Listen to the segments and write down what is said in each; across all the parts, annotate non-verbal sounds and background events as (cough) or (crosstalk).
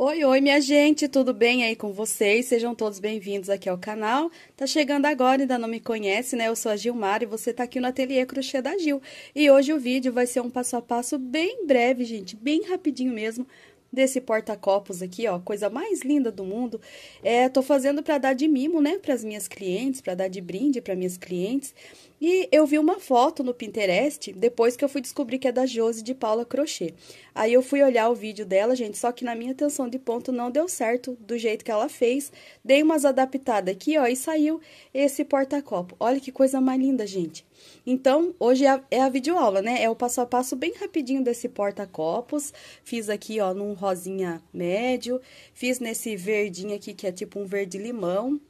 Oi, oi, minha gente, tudo bem aí com vocês? Sejam todos bem-vindos aqui ao canal. Tá chegando agora, ainda não me conhece, né? Eu sou a Gilmar e você tá aqui no Ateliê Crochê da Gil. E hoje o vídeo vai ser um passo a passo bem breve, gente, bem rapidinho mesmo, desse porta-copos aqui, ó, coisa mais linda do mundo. É, tô fazendo para dar de mimo, né, para as minhas clientes, para dar de brinde para minhas clientes. E eu vi uma foto no Pinterest, depois que eu fui descobrir que é da Josi de Paula Crochê. Aí eu fui olhar o vídeo dela, gente, só que na minha tensão de ponto não deu certo do jeito que ela fez. Dei umas adaptadas aqui, ó, e saiu esse porta-copo. Olha que coisa mais linda, gente. Então, hoje é a, é a videoaula, né? É o passo a passo bem rapidinho desse porta-copos. Fiz aqui, ó, num rosinha médio. Fiz nesse verdinho aqui, que é tipo um verde-limão.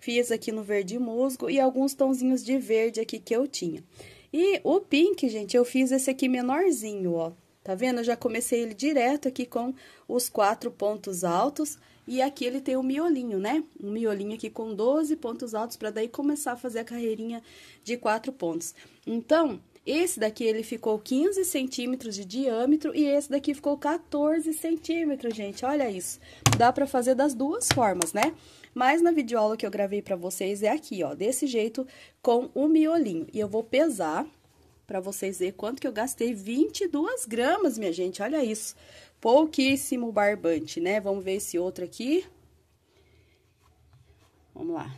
Fiz aqui no verde musgo e alguns tonzinhos de verde aqui que eu tinha. E o pink, gente, eu fiz esse aqui menorzinho, ó. Tá vendo? Eu já comecei ele direto aqui com os quatro pontos altos. E aqui ele tem o um miolinho, né? Um miolinho aqui com 12 pontos altos, para daí começar a fazer a carreirinha de quatro pontos. Então, esse daqui, ele ficou 15 centímetros de diâmetro e esse daqui ficou 14 centímetros, gente. Olha isso. Dá pra fazer das duas formas, né? Mas na videoaula que eu gravei para vocês é aqui, ó, desse jeito, com o miolinho. E eu vou pesar para vocês verem quanto que eu gastei, 22 gramas, minha gente, olha isso. Pouquíssimo barbante, né? Vamos ver esse outro aqui. Vamos lá.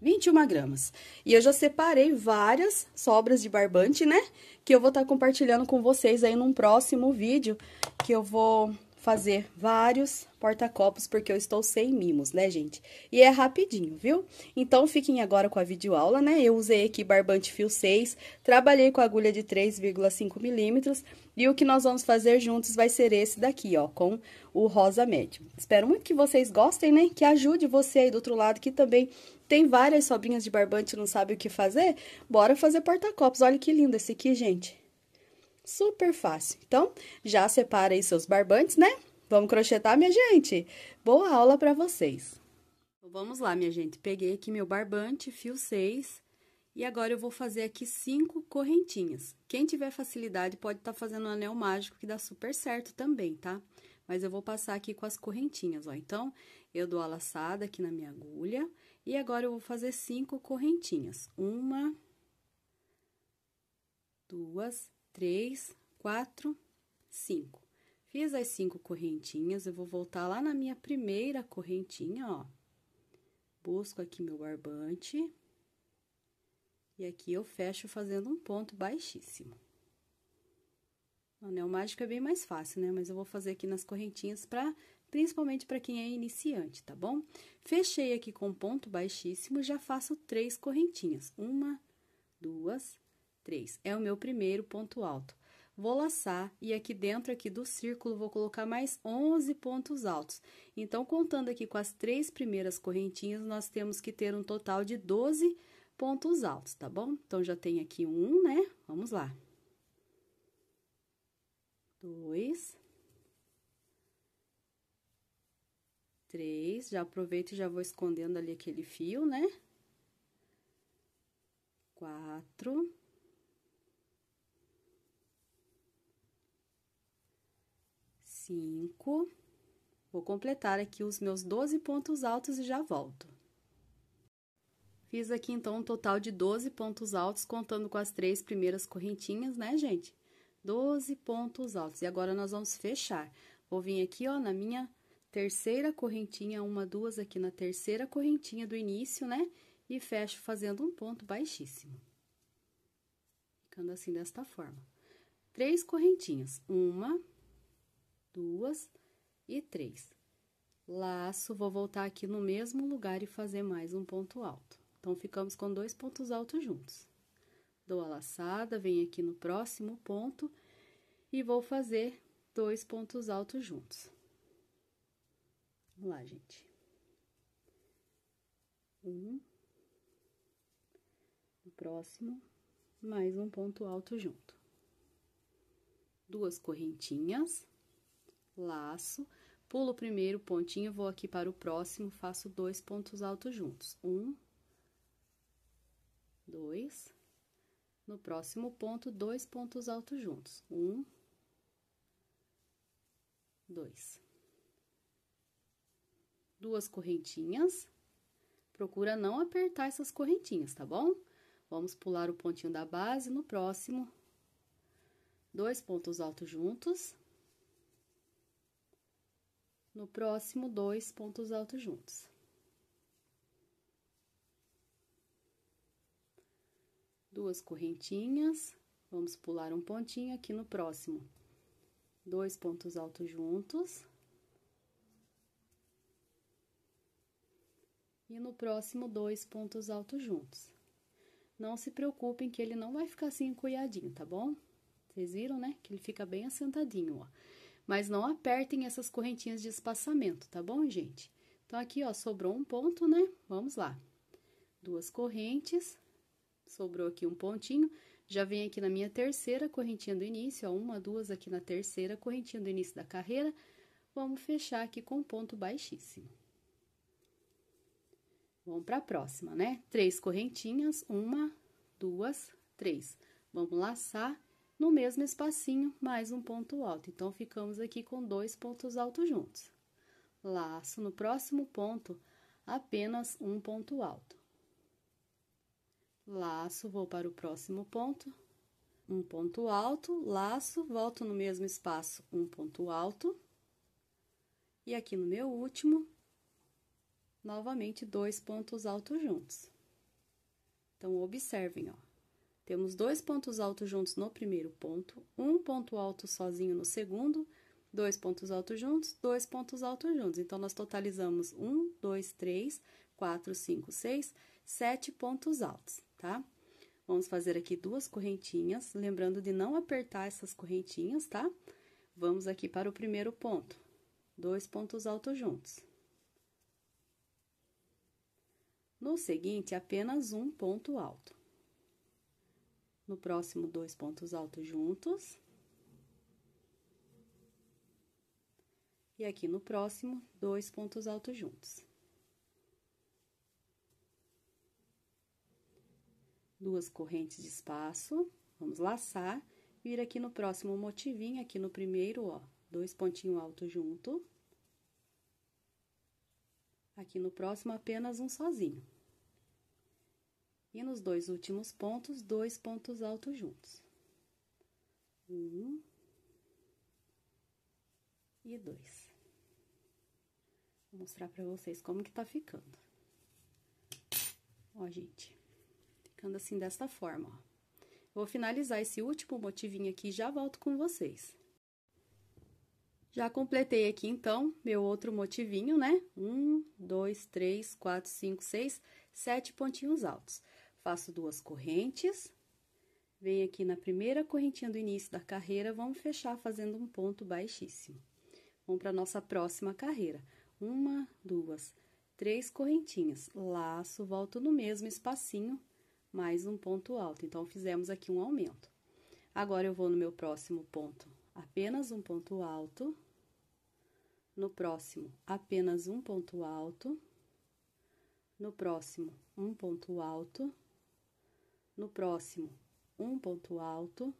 21 gramas. E eu já separei várias sobras de barbante, né? Que eu vou estar tá compartilhando com vocês aí num próximo vídeo, que eu vou fazer vários porta-copos, porque eu estou sem mimos, né, gente? E é rapidinho, viu? Então, fiquem agora com a videoaula, né? Eu usei aqui barbante fio 6, trabalhei com agulha de 3,5 milímetros, e o que nós vamos fazer juntos vai ser esse daqui, ó, com o rosa médio. Espero muito que vocês gostem, né? Que ajude você aí do outro lado, que também tem várias sobrinhas de barbante e não sabe o que fazer. Bora fazer porta-copos, olha que lindo esse aqui, gente. Super fácil. Então, já separa aí seus barbantes, né? Vamos crochetar, minha gente? Boa aula para vocês! Vamos lá, minha gente. Peguei aqui meu barbante, fio 6, e agora eu vou fazer aqui cinco correntinhas. Quem tiver facilidade pode estar tá fazendo um anel mágico, que dá super certo também, tá? Mas eu vou passar aqui com as correntinhas, ó. Então, eu dou a laçada aqui na minha agulha, e agora eu vou fazer cinco correntinhas. Uma, duas, três, quatro, cinco. Fiz as cinco correntinhas, eu vou voltar lá na minha primeira correntinha, ó. Busco aqui meu barbante. E aqui eu fecho fazendo um ponto baixíssimo. O anel mágico é bem mais fácil, né? Mas eu vou fazer aqui nas correntinhas para principalmente para quem é iniciante, tá bom? Fechei aqui com ponto baixíssimo, já faço três correntinhas. Uma, duas, três. É o meu primeiro ponto alto. Vou laçar e aqui dentro aqui do círculo vou colocar mais 11 pontos altos. Então, contando aqui com as três primeiras correntinhas, nós temos que ter um total de 12 pontos altos, tá bom? Então, já tem aqui um, né? Vamos lá. Dois. Três. Já aproveito e já vou escondendo ali aquele fio, né? Quatro cinco. Vou completar aqui os meus 12 pontos altos e já volto. Fiz aqui, então, um total de 12 pontos altos, contando com as três primeiras correntinhas, né, gente? 12 pontos altos. E agora, nós vamos fechar. Vou vir aqui, ó, na minha terceira correntinha, uma, duas aqui na terceira correntinha do início, né? E fecho fazendo um ponto baixíssimo. Ficando assim, desta forma. Três correntinhas. Uma, duas e três. Laço, vou voltar aqui no mesmo lugar e fazer mais um ponto alto. Então, ficamos com dois pontos altos juntos. Dou a laçada, venho aqui no próximo ponto e vou fazer dois pontos altos juntos. Vamos lá, gente. Um. No próximo, mais um ponto alto junto. Duas correntinhas laço, pulo o primeiro pontinho, vou aqui para o próximo, faço dois pontos altos juntos. Um, dois. No próximo ponto, dois pontos altos juntos. Um, dois. Duas correntinhas. Procura não apertar essas correntinhas, tá bom? Vamos pular o pontinho da base no próximo. Dois pontos altos juntos. No próximo, dois pontos altos juntos. Duas correntinhas, vamos pular um pontinho aqui no próximo. Dois pontos altos juntos. E no próximo, dois pontos altos juntos. Não se preocupem que ele não vai ficar assim encolhadinho, tá bom? Vocês viram, né? Que ele fica bem assentadinho, ó mas não apertem essas correntinhas de espaçamento, tá bom, gente? Então, aqui, ó, sobrou um ponto, né? Vamos lá. Duas correntes, sobrou aqui um pontinho, já vem aqui na minha terceira correntinha do início, ó, uma, duas aqui na terceira correntinha do início da carreira, vamos fechar aqui com ponto baixíssimo. Vamos para a próxima, né? Três correntinhas, uma, duas, três. Vamos laçar no mesmo espacinho, mais um ponto alto. Então, ficamos aqui com dois pontos altos juntos. Laço no próximo ponto, apenas um ponto alto. Laço, vou para o próximo ponto, um ponto alto, laço, volto no mesmo espaço, um ponto alto. E aqui no meu último, novamente dois pontos altos juntos. Então, observem, ó. Temos dois pontos altos juntos no primeiro ponto, um ponto alto sozinho no segundo, dois pontos altos juntos, dois pontos altos juntos. Então, nós totalizamos um, dois, três, quatro, cinco, seis, sete pontos altos, tá? Vamos fazer aqui duas correntinhas, lembrando de não apertar essas correntinhas, tá? Vamos aqui para o primeiro ponto, dois pontos altos juntos. No seguinte, apenas um ponto alto. No próximo, dois pontos altos juntos. E aqui no próximo, dois pontos altos juntos. Duas correntes de espaço, vamos laçar, vir aqui no próximo motivinho, aqui no primeiro, ó, dois pontinhos altos junto. Aqui no próximo, apenas um sozinho. E nos dois últimos pontos, dois pontos altos juntos. Um. E dois. Vou mostrar pra vocês como que tá ficando. Ó, gente. Ficando assim, desta forma, ó. Vou finalizar esse último motivinho aqui e já volto com vocês. Já completei aqui, então, meu outro motivinho, né? Um, dois, três, quatro, cinco, seis, sete pontinhos altos. Faço duas correntes. Venho aqui na primeira correntinha do início da carreira, vamos fechar fazendo um ponto baixíssimo. Vamos para nossa próxima carreira. Uma, duas, três correntinhas. Laço, volto no mesmo espacinho, mais um ponto alto. Então, fizemos aqui um aumento. Agora, eu vou no meu próximo ponto, apenas um ponto alto. No próximo, apenas um ponto alto. No próximo, um ponto alto no próximo um ponto alto,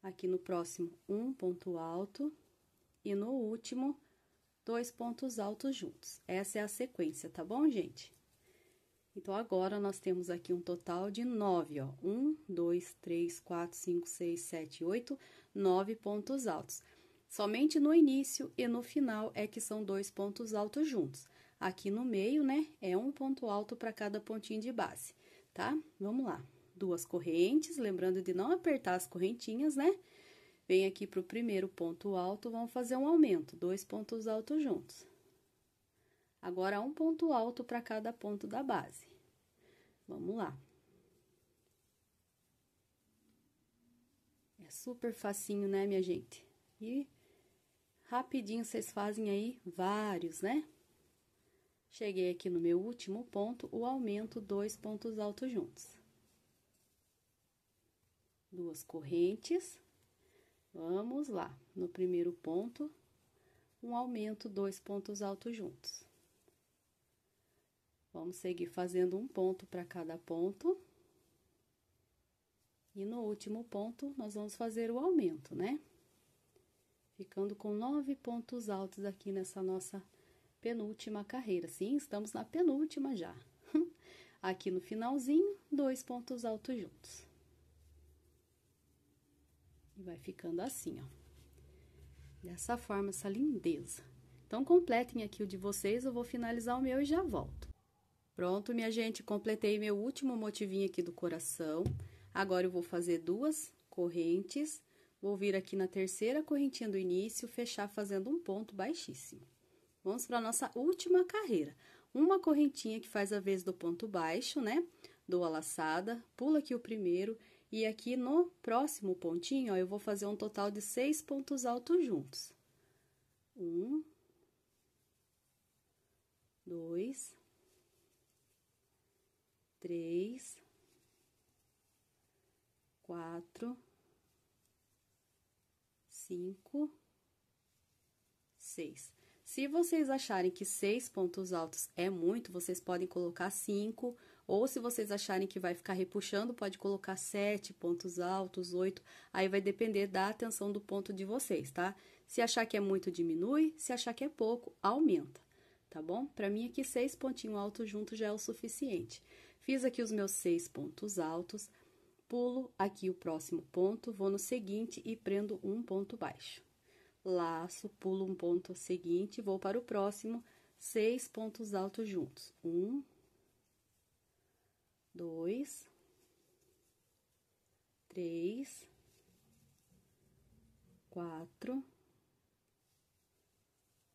aqui no próximo um ponto alto e no último dois pontos altos juntos. Essa é a sequência, tá bom, gente? Então, agora nós temos aqui um total de nove, ó. Um, dois, três, quatro, cinco, seis, sete, oito, nove pontos altos. Somente no início e no final é que são dois pontos altos juntos. Aqui no meio, né, é um ponto alto para cada pontinho de base tá? Vamos lá. Duas correntes, lembrando de não apertar as correntinhas, né? Vem aqui pro primeiro ponto alto, vamos fazer um aumento, dois pontos altos juntos. Agora, um ponto alto para cada ponto da base. Vamos lá. É super facinho, né, minha gente? E rapidinho vocês fazem aí vários, né? Cheguei aqui no meu último ponto, o aumento dois pontos altos juntos. Duas correntes. Vamos lá. No primeiro ponto, um aumento dois pontos altos juntos. Vamos seguir fazendo um ponto para cada ponto. E no último ponto, nós vamos fazer o aumento, né? Ficando com nove pontos altos aqui nessa nossa penúltima carreira. Sim, estamos na penúltima já. (laughs) Aqui no finalzinho, dois pontos altos juntos. E vai ficando assim, ó. Dessa forma, essa lindeza. Então, completem aqui o de vocês, eu vou finalizar o meu e já volto. Pronto, minha gente, completei meu último motivinho aqui do coração. Agora, eu vou fazer duas correntes, vou vir aqui na terceira correntinha do início, fechar fazendo um ponto baixíssimo. Vamos para a nossa última carreira. Uma correntinha que faz a vez do ponto baixo, né? Dou a laçada, pula aqui o primeiro e aqui no próximo pontinho, ó, eu vou fazer um total de seis pontos altos juntos. Um, dois, três, quatro, cinco, seis. Se vocês acharem que seis pontos altos é muito, vocês podem colocar cinco, ou se vocês acharem que vai ficar repuxando, pode colocar sete pontos altos, oito, aí vai depender da atenção do ponto de vocês, tá? Se achar que é muito, diminui, se achar que é pouco, aumenta, tá bom? Para mim aqui, seis pontinhos altos juntos já é o suficiente. Fiz aqui os meus seis pontos altos, pulo aqui o próximo ponto, vou no seguinte e prendo um ponto baixo laço, pulo um ponto seguinte, vou para o próximo, seis pontos altos juntos. Um, dois, três, quatro,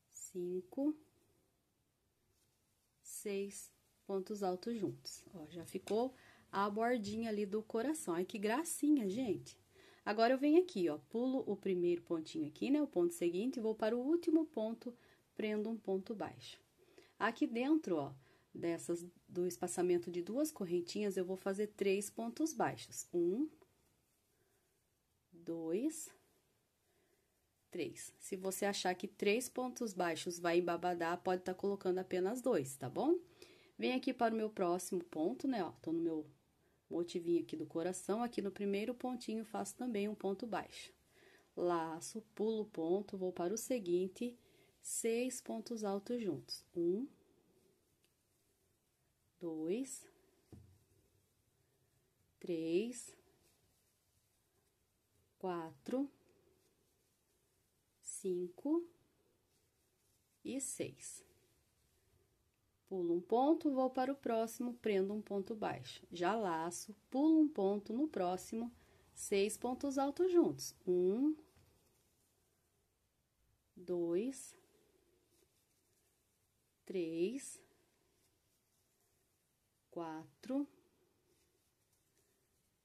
cinco, seis pontos altos juntos. Ó, já ficou a bordinha ali do coração. Ai, que gracinha, gente! Agora eu venho aqui, ó, pulo o primeiro pontinho aqui, né, o ponto seguinte, vou para o último ponto, prendo um ponto baixo. Aqui dentro, ó, dessas do espaçamento de duas correntinhas, eu vou fazer três pontos baixos. Um, dois, três. Se você achar que três pontos baixos vai embabadar, pode estar tá colocando apenas dois, tá bom? Venho aqui para o meu próximo ponto, né, ó, tô no meu motivinho aqui do coração, aqui no primeiro pontinho faço também um ponto baixo. Laço, pulo o ponto, vou para o seguinte, seis pontos altos juntos. Um, dois, três, quatro, cinco e seis pulo um ponto, vou para o próximo, prendo um ponto baixo. Já laço, pulo um ponto no próximo, seis pontos altos juntos. Um, dois, três, quatro,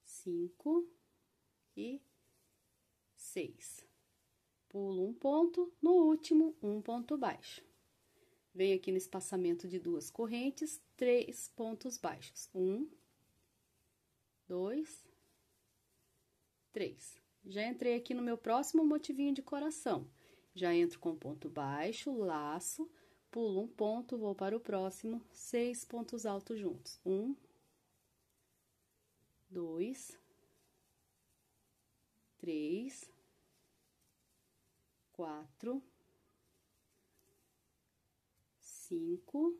cinco e seis. Pulo um ponto, no último, um ponto baixo. Venho aqui no espaçamento de duas correntes, três pontos baixos. Um, dois, três. Já entrei aqui no meu próximo motivinho de coração. Já entro com ponto baixo, laço, pulo um ponto, vou para o próximo, seis pontos altos juntos. Um, dois, três, quatro, cinco,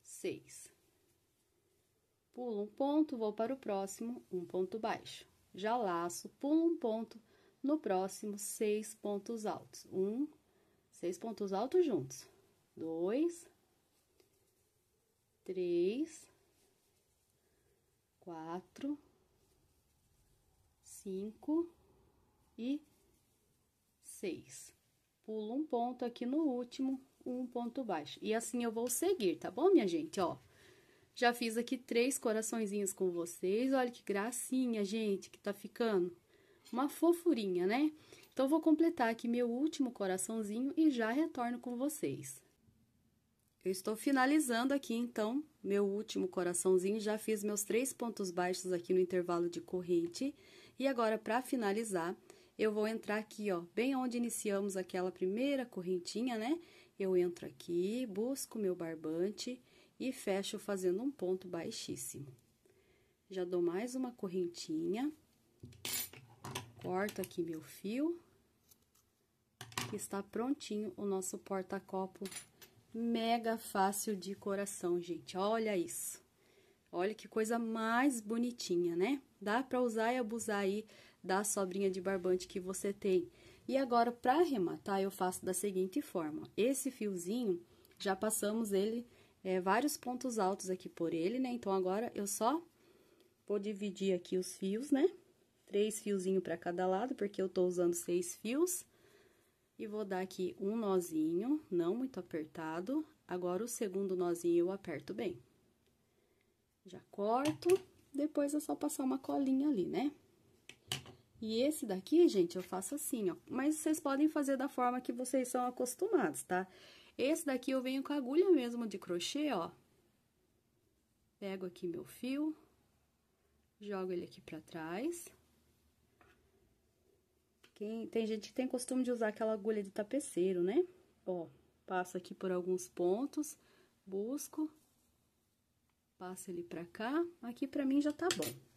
seis. Pulo um ponto, vou para o próximo, um ponto baixo. Já laço, pulo um ponto, no próximo, seis pontos altos. Um, seis pontos altos juntos. Dois, três, quatro, cinco e seis pulo um ponto aqui no último, um ponto baixo. E assim eu vou seguir, tá bom, minha gente? Ó, já fiz aqui três coraçõezinhos com vocês. Olha que gracinha, gente, que tá ficando. Uma fofurinha, né? Então, vou completar aqui meu último coraçãozinho e já retorno com vocês. Eu estou finalizando aqui, então, meu último coraçãozinho. Já fiz meus três pontos baixos aqui no intervalo de corrente. E agora, para finalizar, eu vou entrar aqui, ó, bem onde iniciamos aquela primeira correntinha, né? Eu entro aqui, busco meu barbante e fecho fazendo um ponto baixíssimo. Já dou mais uma correntinha, corto aqui meu fio, está prontinho o nosso porta-copo mega fácil de coração, gente. Olha isso. Olha que coisa mais bonitinha, né? Dá para usar e abusar aí da sobrinha de barbante que você tem. E agora, para arrematar, eu faço da seguinte forma. Esse fiozinho, já passamos ele, é, vários pontos altos aqui por ele, né? Então, agora, eu só vou dividir aqui os fios, né? Três fiozinhos para cada lado, porque eu tô usando seis fios. E vou dar aqui um nozinho, não muito apertado. Agora, o segundo nozinho eu aperto bem. Já corto, depois é só passar uma colinha ali, né? E esse daqui, gente, eu faço assim, ó. Mas vocês podem fazer da forma que vocês são acostumados, tá? Esse daqui eu venho com a agulha mesmo de crochê, ó. Pego aqui meu fio, jogo ele aqui pra trás. Quem, tem gente que tem costume de usar aquela agulha de tapeceiro, né? Ó, passo aqui por alguns pontos, busco, passo ele pra cá. Aqui pra mim já tá bom.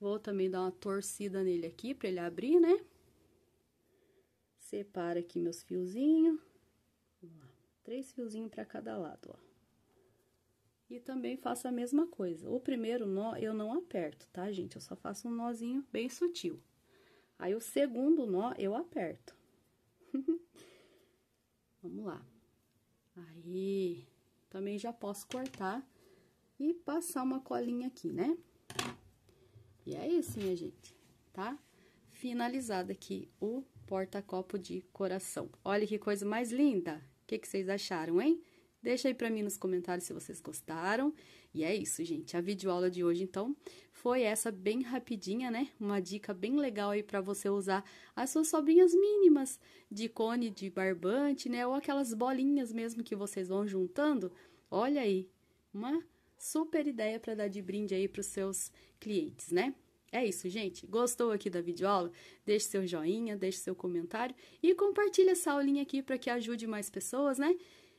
Vou também dar uma torcida nele aqui pra ele abrir, né? Separa aqui meus fiozinhos. Três fiozinhos pra cada lado, ó. E também faço a mesma coisa. O primeiro nó eu não aperto, tá, gente? Eu só faço um nozinho bem sutil. Aí, o segundo nó eu aperto. (laughs) Vamos lá. Aí, também já posso cortar e passar uma colinha aqui, né? E é isso, minha gente, tá? Finalizado aqui o porta-copo de coração. Olha que coisa mais linda! O que, que vocês acharam, hein? Deixa aí para mim nos comentários se vocês gostaram. E é isso, gente. A videoaula de hoje, então, foi essa bem rapidinha, né? Uma dica bem legal aí para você usar as suas sobrinhas mínimas de cone de barbante, né? Ou aquelas bolinhas mesmo que vocês vão juntando. Olha aí, uma super ideia para dar de brinde aí para os seus clientes, né? É isso, gente. Gostou aqui da videoaula? Deixe seu joinha, deixe seu comentário e compartilhe essa aulinha aqui para que ajude mais pessoas, né?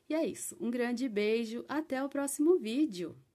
E é isso. Um grande beijo, até o próximo vídeo.